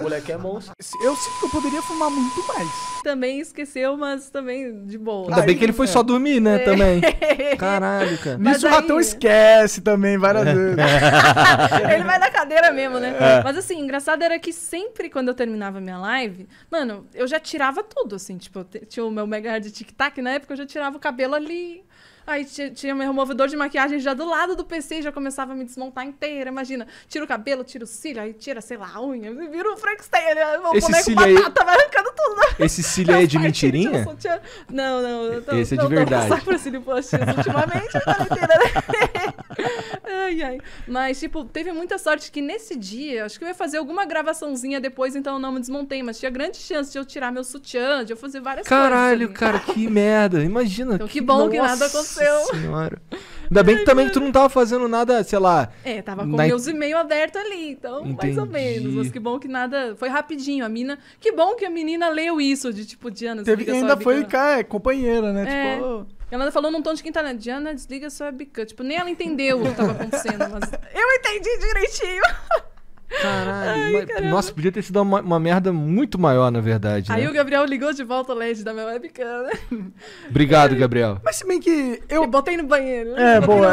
o moleque é monstro. Eu sinto que eu poderia fumar muito mais. Também esqueceu, mas também de boa. Ainda bem que ele foi é. só dormir, né? É. Também. Caralho, cara. Mas Nisso aí... o ratão esquece também várias é. vezes. ele vai na cadeira mesmo, né? É. Mas assim, engraçado era que sempre quando eu terminava minha live, mano, eu já tirava tudo, assim. Tipo, tinha o meu mega hard tic-tac, na época eu já tirava o cabelo ali Aí tinha meu removedor de maquiagem já do lado do PC e já começava a me desmontar inteira. Imagina, tira o cabelo, tira o cílio, aí tira, sei lá, a unha, vira um Frankenstein, né? Meu Esse boneco batata, aí... vai arrancando tudo. Né? Esse cílio aí é de mentirinha? Não, não. Eu tô, Esse é de tô, verdade. Tô por cílio postiço ultimamente, eu inteira, né? ai, ai. Mas, tipo, teve muita sorte que nesse dia, acho que eu ia fazer alguma gravaçãozinha depois, então eu não me desmontei, mas tinha grande chance de eu tirar meu sutiã, de eu fazer várias Caralho, coisas. Caralho, cara, que merda. Imagina. Então, que, que bom nossa. que nada aconteceu. Senhora. Ainda bem que também tu não tava fazendo nada, sei lá. É, tava com na... meus e-mails abertos ali, então Entendi. mais ou menos. Mas que bom que nada. Foi rapidinho. A mina. Que bom que a menina leu isso, de tipo, Diana, Teve, desliga ainda foi cá, é, companheira, né? É. Tipo. Oh. Ela falou num tom de quem tá, né? Diana, desliga sua bica. Tipo, nem ela entendeu o que tava acontecendo, mas eu entendi direitinho. Caralho. Ai, mas, nossa, podia ter sido uma, uma, merda muito maior, na verdade. Né? Aí né? o Gabriel ligou de volta o LED da minha webcam, né? Obrigado, é. Gabriel. Mas se bem que eu. botei no banheiro. Né? É, boa.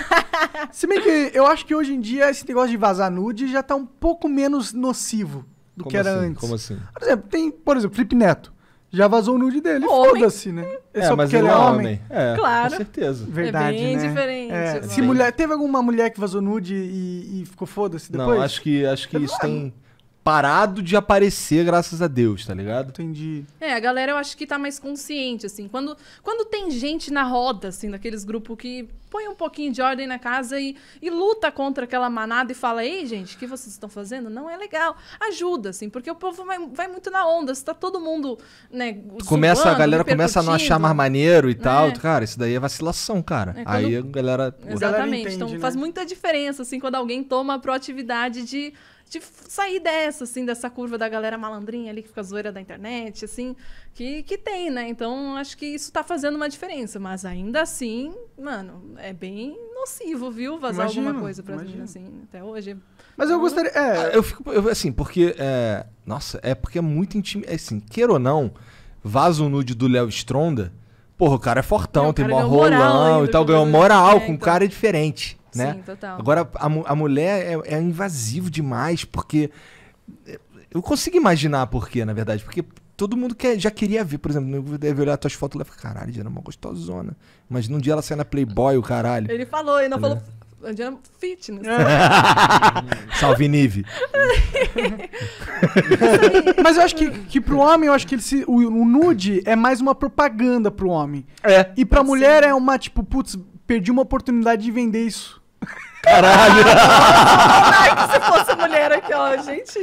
se bem que eu acho que hoje em dia esse negócio de vazar nude já tá um pouco menos nocivo do Como que era assim? antes. Como assim? Por exemplo, tem, por exemplo, Felipe Neto já vazou o nude dele. Foda-se, né? É, é só mas porque ele é, é homem. homem. É, claro. Com certeza. É verdade, é bem né? diferente. É, se mulher, teve alguma mulher que vazou nude e, e ficou foda-se depois? Não, acho que, acho que isso tem parado de aparecer, graças a Deus, tá ligado? Entendi. É, a galera eu acho que tá mais consciente, assim. Quando, quando tem gente na roda, assim, daqueles grupos que põe um pouquinho de ordem na casa e, e luta contra aquela manada e fala, ei, gente, o que vocês estão fazendo? Não é legal. Ajuda, assim, porque o povo vai, vai muito na onda. Se tá todo mundo, né, Começa, subando, a galera começa a não achar mais maneiro e é. tal. É. Cara, isso daí é vacilação, cara. É, quando... Aí a galera... Exatamente. galera então, entende, então né? faz muita diferença, assim, quando alguém toma a proatividade de de sair dessa, assim, dessa curva da galera malandrinha ali que fica zoeira da internet, assim, que, que tem, né? Então, acho que isso tá fazendo uma diferença. Mas ainda assim, mano, é bem nocivo, viu? Vazar imagina, alguma coisa pra mim, assim, até hoje. Mas eu então, gostaria. É, ah, eu fico. Eu, assim, porque. É, nossa, é porque é muito intimo. É assim, queira ou não, vaza o nude do Léo Stronda. Porra, o cara é fortão, é, tem mó rolão e tal, tá ganhou moral, é, então... com um então. cara diferente né? Sim, total. Agora, a, a mulher é, é invasivo demais, porque. Eh, eu consigo imaginar por quê, na verdade, porque todo mundo quer, já queria ver, por exemplo, deve olhar tuas fotos e falar, caralho, Diana é uma gostosona. Mas num dia ela sai na Playboy, o caralho. Ele falou, ele não tá falou. Né? Diana é fitness. Salve Nive. Mas eu acho que, que pro homem, eu acho que se, o, o, nude é mais uma propaganda pro homem. É. E pra Pode mulher é uma, tipo, putz, perdi uma oportunidade de vender isso. Caralho! Ai, se fosse mulher aqui, ó, gente.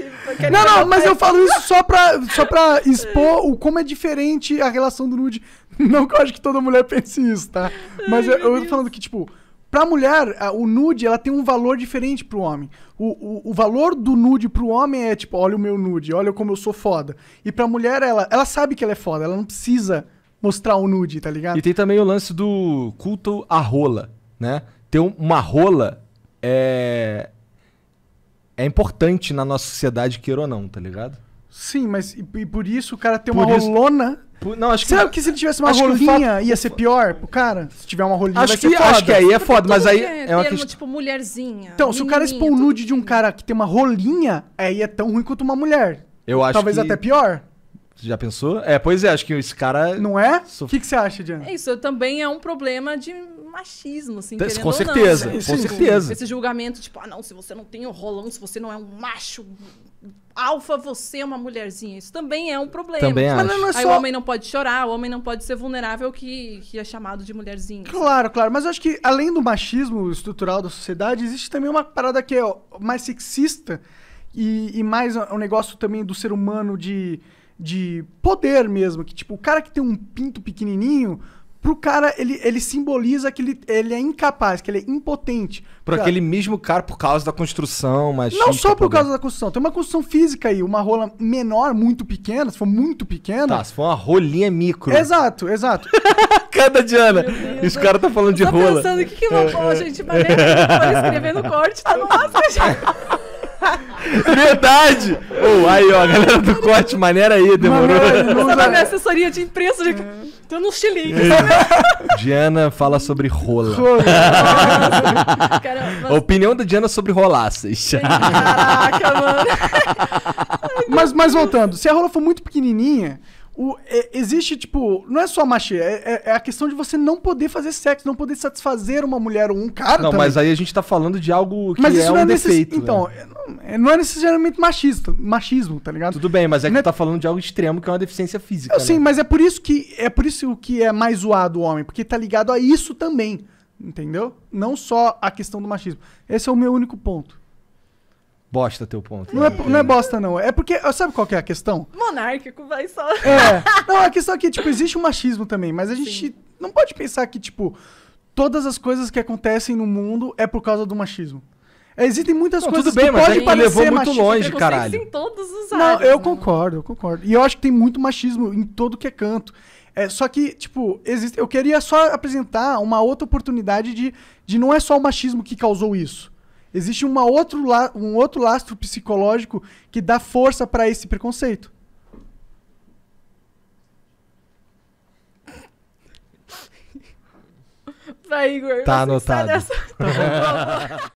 Não, não, mas eu falo isso só pra, só pra expor o como é diferente a relação do nude. Não que eu acho que toda mulher pense isso, tá? Mas Ai, eu, eu tô falando que, tipo, pra mulher, o nude, ela tem um valor diferente pro homem. O, o, o, valor do nude pro homem é, tipo, olha o meu nude, olha como eu sou foda. E pra mulher, ela, ela sabe que ela é foda, ela não precisa mostrar o nude, tá ligado? E tem também o lance do culto à rola, né? Ter uma rola é, é importante na nossa sociedade, queira ou não, tá ligado? Sim, mas e, e por isso o cara tem uma isso, rolona. Por, não, acho que, que se ele tivesse uma rolinha fato, ia ser pior pro cara? Se tiver uma rolinha acho que, Acho que aí é foda, mas aí é, é uma questão... tipo mulherzinha. Então, se o cara expõe o nude de um cara que tem uma rolinha, aí é tão ruim quanto uma mulher. Eu acho Talvez que... até pior. Já pensou? É, pois é, acho que esse cara. Não é? O que, que você acha, Diana? É isso também é um problema de machismo, assim, tá, com certeza, não, né? com certeza. Esse julgamento, tipo, ah, não, se você não tem o rolão, se você não é um macho alfa, você é uma mulherzinha. Isso também é um problema. Também tipo, acho. Mas não é só... Aí o homem não pode chorar, o homem não pode ser vulnerável que, que é chamado de mulherzinha. Claro, claro. Mas eu acho que, além do machismo estrutural da sociedade, existe também uma parada que é mais sexista e, e mais um negócio também do ser humano de de poder mesmo, que tipo, o cara que tem um pinto pequenininho, pro cara, ele, ele simboliza que ele, ele é incapaz, que ele é impotente. Pro cara, aquele mesmo cara por causa da construção, mas. Não só é por problema. causa da construção. Tem uma construção física aí, uma rola menor, muito pequena, se for muito pequena. Tá, se for uma rolinha micro. Exato, exato. Cada Diana. Esse cara tá falando de rola. Eu tô pensando, o que, que eu vou falar, gente? Mas é, escrever no corte. Tá? Nossa, gente. Verdade! oh, aí, ó, a galera do corte, maneira aí, demorou. Maneira, não, na minha assessoria de imprensa, de... Né? É. eu então, não chilei. É. Diana fala sobre rola. mas... Opinião da Diana é sobre rolaças. Caraca, mano. mas, mas voltando, se a rola for muito pequenininha, o, é, existe, tipo, não é só machê, é, é, é, a questão de você não poder fazer sexo, não poder satisfazer uma mulher ou um cara. Não, também. mas aí a gente tá falando de algo que mas é isso não um é defeito. Né? Então, né? não, é, não é necessariamente machista, machismo, tá ligado? Tudo bem, mas é que não... tu é tá falando de algo extremo que é uma deficiência física. Eu, né? Sim, mas é por isso que é por isso que é mais zoado o homem, porque tá ligado a isso também. Entendeu? Não só a questão do machismo. Esse é o meu único ponto bosta teu ponto. Não, é, não é bosta, não. É porque. Sabe qual que é a questão? Monárquico, vai só. É. Não, a questão é que, tipo, existe um machismo também, mas a gente Sim. não pode pensar que, tipo, todas as coisas que acontecem no mundo é por causa do machismo. É, existem muitas não, coisas tudo bem, que mas podem é levou muito machismo. longe, caralho. em todos os Não, áreas, eu né? concordo, eu concordo. E eu acho que tem muito machismo em todo que é canto. É, só que, tipo, existe, eu queria só apresentar uma outra oportunidade de, de não é só o machismo que causou isso. Existe uma outro la, um outro lastro psicológico que dá força para esse preconceito. Vai, Igor. Tá anotado. Tá